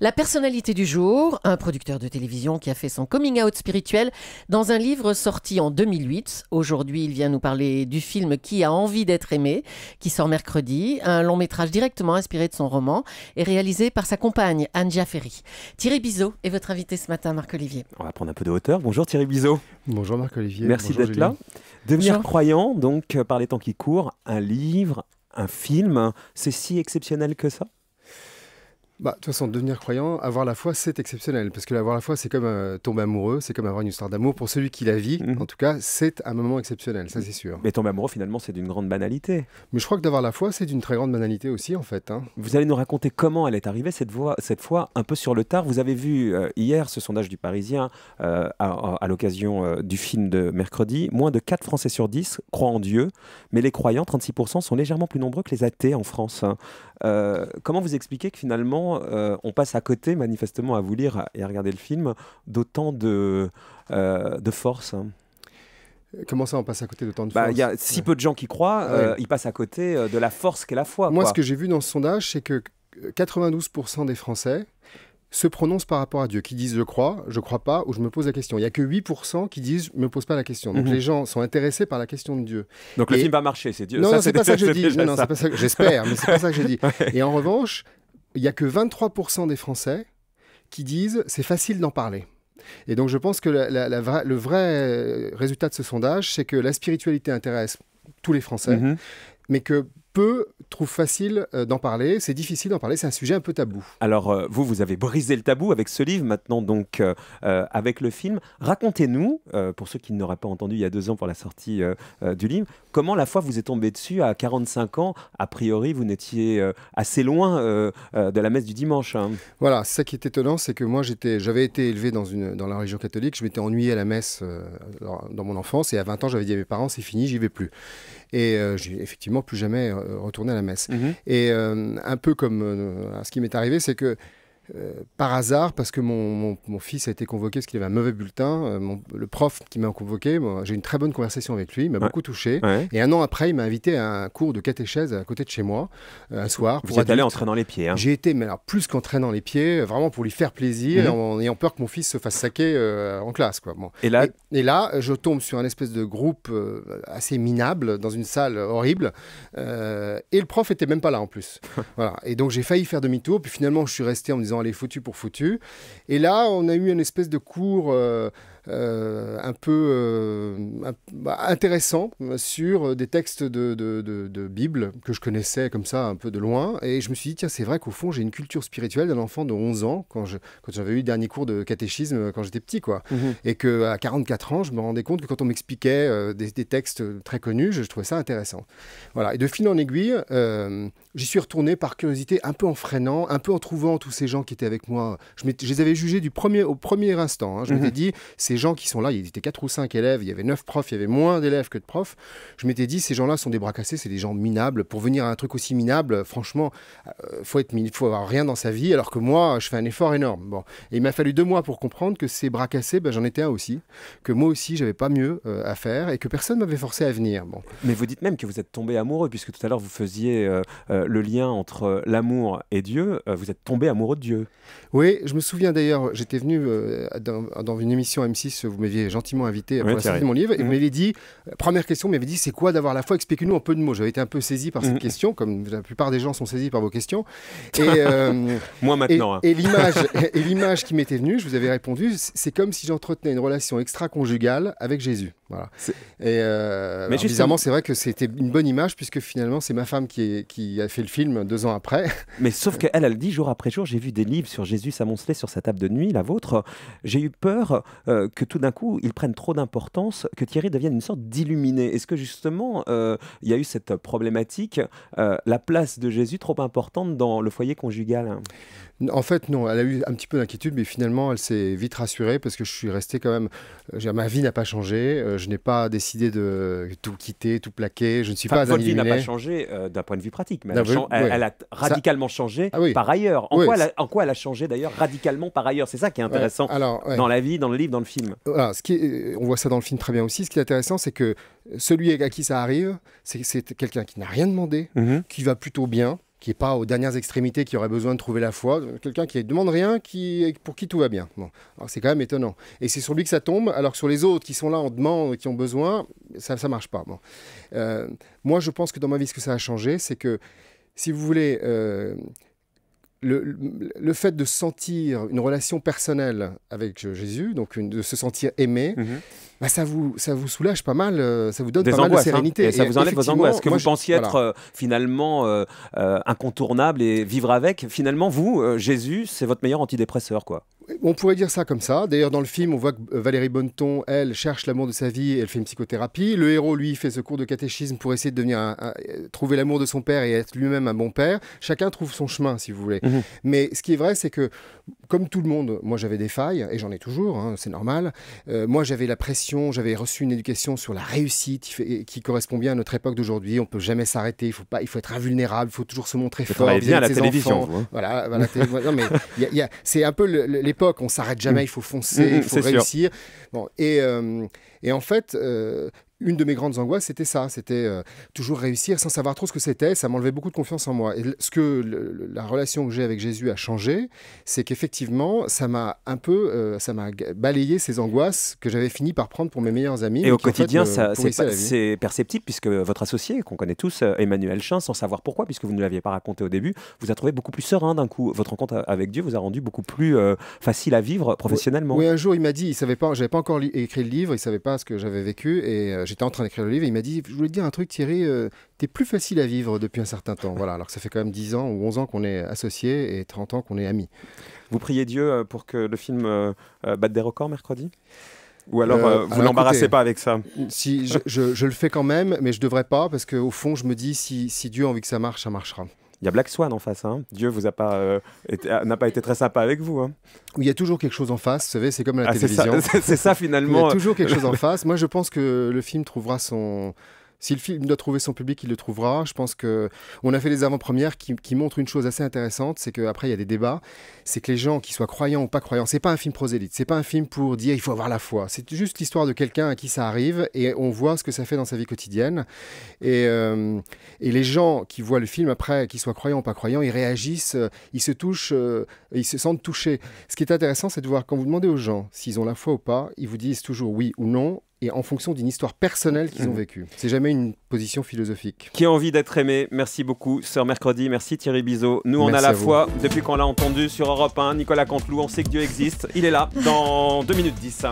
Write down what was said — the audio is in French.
La personnalité du jour, un producteur de télévision qui a fait son coming out spirituel dans un livre sorti en 2008. Aujourd'hui, il vient nous parler du film Qui a envie d'être aimé, qui sort mercredi, un long métrage directement inspiré de son roman et réalisé par sa compagne Anja Ferry. Thierry Bizot est votre invité ce matin, Marc-Olivier. On va prendre un peu de hauteur. Bonjour Thierry Bizot. Bonjour Marc-Olivier. Merci d'être là. Devenir croyant, donc euh, par les temps qui courent, un livre, un film, c'est si exceptionnel que ça bah, de toute façon, devenir croyant, avoir la foi, c'est exceptionnel. Parce que avoir la foi, c'est comme euh, tomber amoureux, c'est comme avoir une histoire d'amour. Pour celui qui la vit, mhm. en tout cas, c'est un moment exceptionnel, ça c'est sûr. Mais tomber amoureux, finalement, c'est d'une grande banalité. Mais je crois que d'avoir la foi, c'est d'une très grande banalité aussi, en fait. Hein. Vous allez nous raconter comment elle est arrivée, cette, fois cette foi, un peu sur le tard. Vous avez vu euh, hier ce sondage du Parisien euh, à, à l'occasion du film de mercredi. Moins de 4 Français sur 10 croient en Dieu, mais les croyants, 36%, sont légèrement plus nombreux que les athées en France. Hein. comment vous expliquez que finalement, euh, on passe à côté, manifestement, à vous lire et à regarder le film, d'autant de, euh, de force Comment ça, on passe à côté de de bah, force Il y a si peu de gens qui croient, ah euh, ils passent à côté de la force qu'est la foi. Moi, ce que j'ai vu dans ce sondage, c'est que 92% des Français se prononcent par rapport à Dieu, qui disent je crois, je crois pas, ou je me pose la question. Il n'y a que 8% qui disent je me pose pas la question. Donc mhm. les gens sont intéressés par la question de Dieu. Donc le film va marcher, c'est Dieu. Non, non c'est pas, ça que je dis. J'espère, mais c'est pas ça que j'ai dit. Et en revanche, il n'y a que 23% des Français qui disent c'est facile d'en parler. Et donc je pense que le vrai euh, résultat de ce sondage, c'est que la spiritualité intéresse tous les Français, mm-hmm. mais que Trouve facile euh, d'en parler. C'est difficile d'en parler, c'est un sujet un peu tabou. Alors, euh, vous, vous avez brisé le tabou avec ce livre, maintenant donc euh, avec le film. Racontez-nous, pour ceux qui n'auraient pas entendu il y a deux ans pour la sortie du livre, comment la foi vous est tombée dessus à 45 ans A priori, vous n'étiez assez loin de la messe du dimanche. Hein. Voilà, ça qui est étonnant, c'est que moi, j'avais été élevé dans, une, dans la religion catholique. Je m'étais ennuyé à la messe dans mon enfance et à 20 ans, j'avais dit à mes parents, c'est fini, j'y vais plus. Et euh, j'ai effectivement plus jamais euh, retourné à la messe. Mhm. Et euh, un peu comme ce qui m'est arrivé, c'est que euh, par hasard, parce que mon, mon, fils a été convoqué parce qu'il avait un mauvais bulletin. Euh, le prof qui m'a convoqué, j'ai eu une très bonne conversation avec lui, il m'a beaucoup touché. Et un an après, il m'a invité à un cours de catéchèse à côté de chez moi, euh, un soir. Vous êtes allé en traînant les pieds. Hein. J'ai été, mais plus qu'en traînant les pieds, vraiment pour lui faire plaisir, mhm. en, ayant peur que mon fils se fasse saquer en classe. Quoi. Et, là... Et, là, je tombe sur un espèce de groupe assez minable dans une salle horrible. et le prof était même pas là en plus. voilà. Et donc j'ai failli faire demi-tour, puis finalement je suis resté en disant les foutus pour foutus. Et là, on a eu une espèce de cours euh, euh, un peu euh, bah, intéressant sur euh, des textes de, de, de, Bible que je connaissais comme ça un peu de loin. Et je me suis dit, tiens, c'est vrai qu'au fond, j'ai une culture spirituelle d'un enfant de 11 ans quand j'avais quand eu le dernier cours de catéchisme quand j'étais petit. quoi. Mmh Et qu'à 44 ans, je me rendais compte que quand on m'expliquait des, des, textes très connus, je, trouvais ça intéressant. Voilà. Et de fil en aiguille, j'y suis retourné par curiosité, un peu en freinant, un peu en trouvant tous ces gens qui étaient avec moi. Je, les avais jugés du premier, au premier instant. Hein. Je mmh m'étais dit, ces gens qui sont là, il y était quatre ou cinq élèves, il y avait neuf profs, il y avait moins d'élèves que de profs. Je m'étais dit, ces gens-là sont des bras cassés, c'est des gens minables. Pour venir à un truc aussi minable, franchement, il euh, faut faut avoir rien dans sa vie, alors que moi, je fais un effort énorme. Bon. Et il m'a fallu deux mois pour comprendre que ces bras cassés, ben, j'en étais un aussi, que moi aussi, j'avais pas mieux euh, à faire et que personne m'avait forcé à venir. Bon. Mais vous dites même que vous êtes tombé amoureux, puisque tout à l'heure, vous faisiez euh, le lien entre l'amour et Dieu. vous êtes tombé amoureux de Dieu. Oui, je me souviens d'ailleurs, j'étais venu dans, dans une émission m vous m'aviez gentiment invité à présenter mon livre. Et vous mhm. m'avez dit, euh, première question, vous m'avez dit, c'est quoi d'avoir la foi Expliquez-nous en peu de mots. J'avais été un peu saisi par cette mhm. question, comme la plupart des gens sont saisis par vos questions. Et, euh, Moi maintenant. Hein. Et Et, et l'image qui m'était venue, je vous avais répondu, c'est comme si j'entretenais une relation extra-conjugale avec Jésus. Voilà. Et euh, Mais justement, c'est vrai que c'était une bonne image puisque finalement, c'est ma femme qui, qui, a fait le film deux ans après. Mais sauf qu'elle, elle dit jour après jour, j'ai vu des livres sur Jésus s'amonceler sur sa table de nuit, la vôtre. J'ai eu peur que tout d'un coup, ils prennent trop d'importance, que Thierry devienne une sorte d'illuminé Est-ce que justement, euh, il y a eu cette problématique, euh, la place de Jésus trop importante dans le foyer conjugal En fait, non. Elle a eu un petit peu d'inquiétude, mais finalement, elle s'est vite rassurée parce que je suis resté quand même. Euh, ma vie n'a pas changé. je n'ai pas décidé de tout quitter, tout plaquer. Je ne suis enfin, pas votre vie n'a pas changé d'un point de vue pratique, mais elle, a radicalement changé ah par ailleurs. En, quoi en, quoi elle a, changé d'ailleurs radicalement par ailleurs C'est ça qui est intéressant dans la vie, dans le livre, dans le film. Ah, ce qui on voit ça dans le film très bien aussi. Ce qui est intéressant, c'est que celui à qui ça arrive, c'est quelqu'un qui n'a rien demandé, mhm. qui va plutôt bien, qui n'est pas aux dernières extrémités, qui aurait besoin de trouver la foi, quelqu'un qui ne demande rien, qui, pour qui tout va bien. Bon. C'est quand même étonnant. Et c'est sur lui que ça tombe, alors que sur les autres qui sont là en demande, qui ont besoin, ça ne marche pas. Bon. Euh, moi, je pense que dans ma vie, ce que ça a changé, c'est que, si vous voulez, euh, le, fait de sentir une relation personnelle avec Jésus, donc de se sentir aimé, mhm. bah, ça, vous, soulage pas mal, euh, ça vous donne Des pas hein. sérénité. ça vous enlève vos angoisses que vous pensiez être euh, finalement euh, incontournable et vivre avec. Finalement, vous, Jésus, c'est votre meilleur antidépresseur, quoi. On pourrait dire ça comme ça. D'ailleurs, dans le film, on voit que Valérie Bonneton, elle, cherche l'amour de sa vie elle fait une psychothérapie. Le héros, lui, fait ce cours de catéchisme pour essayer de devenir euh, trouver l'amour de son père et être lui-même un bon père. Chacun trouve son chemin, si vous voulez. Mhm. Mais ce qui est vrai, c'est que, comme tout le monde, moi j'avais des failles, et j'en ai toujours, hein, c'est normal. Euh, moi j'avais la pression, j'avais reçu une éducation sur la réussite qui, correspond bien à notre époque d'aujourd'hui. On peut jamais s'arrêter, il faut, pas, il faut être invulnérable, il faut toujours se montrer fort. Bien à la télévision. Voilà, c'est un peu l'époque on s'arrête jamais, mm. il faut foncer, mm, il mm, faut réussir. Bon, et, euh, et, en fait, euh, une de mes grandes angoisses, c'était ça. C'était euh, toujours réussir sans savoir trop ce que c'était. Ça m'enlevait beaucoup de confiance en moi. Et ce que la relation que j'ai avec Jésus a changé, c'est qu'effectivement, ça m'a un peu, euh, ça m'a balayé ces angoisses que j'avais fini par prendre pour mes meilleurs amis. Et au quotidien, ça c'est perceptible puisque votre associé, qu'on connaît tous, euh, Emmanuel Chin, sans savoir pourquoi, puisque vous ne l'aviez pas raconté au début, vous a trouvé beaucoup plus serein d'un coup. Votre rencontre avec Dieu vous a rendu beaucoup plus facile à vivre professionnellement. Oui, un jour, il m'a dit, il savait pas, j'avais pas encore écrit le livre, il savait pas ce que j'avais vécu et j'étais en train d'écrire le livre et il m'a dit Je voulais te dire un truc, Thierry, euh, tu es plus facile à vivre depuis un certain temps. voilà, alors que ça fait quand même 10 ans ou 11 ans qu'on est associés et 30 ans qu'on est amis. Vous priez Dieu euh, pour que le film euh, batte des records mercredi ou alors, vous l'embarrassez pas avec ça si, je, le fais quand même, mais je ne devrais pas, parce qu'au fond, je me dis, si, si Dieu a envie que ça marche, ça marchera. Il y a Black Swan en face. Hein. Dieu vous a pas euh, n'a pas été très sympa avec vous. Hein. Il y a toujours quelque chose en face. Vous savez, c'est comme la télévision. Ah, c'est ça, ça, finalement. Il y a toujours quelque chose en face. Moi, je pense que le film trouvera son si le film doit trouver son public, il le trouvera. Je pense que on a fait des avant-premières qui, montrent une chose assez intéressante, c'est qu'après il y a des débats, c'est que les gens qui soient croyants ou pas croyants, c'est pas un film prosélyte, c'est pas un film pour dire il faut avoir la foi. C'est juste l'histoire de quelqu'un à qui ça arrive et on voit ce que ça fait dans sa vie quotidienne. Et, euh, les gens qui voient le film après, qu'ils soient croyants ou pas croyants, ils réagissent, euh, ils se touchent, euh, ils se sentent touchés. Ce qui est intéressant, c'est de voir quand vous demandez aux gens s'ils ont la foi ou pas, ils vous disent toujours oui ou non et en fonction d'une histoire personnelle qu'ils ont mhm. vécue. C'est jamais une position philosophique. Qui a envie d'être aimé Merci beaucoup, Sœur Mercredi. Merci Thierry Bizot. Nous, on a la foi depuis qu'on l'a entendu sur Europe 1. Nicolas Canteloup, on sait que Dieu existe. Il est là dans 2 minutes 10.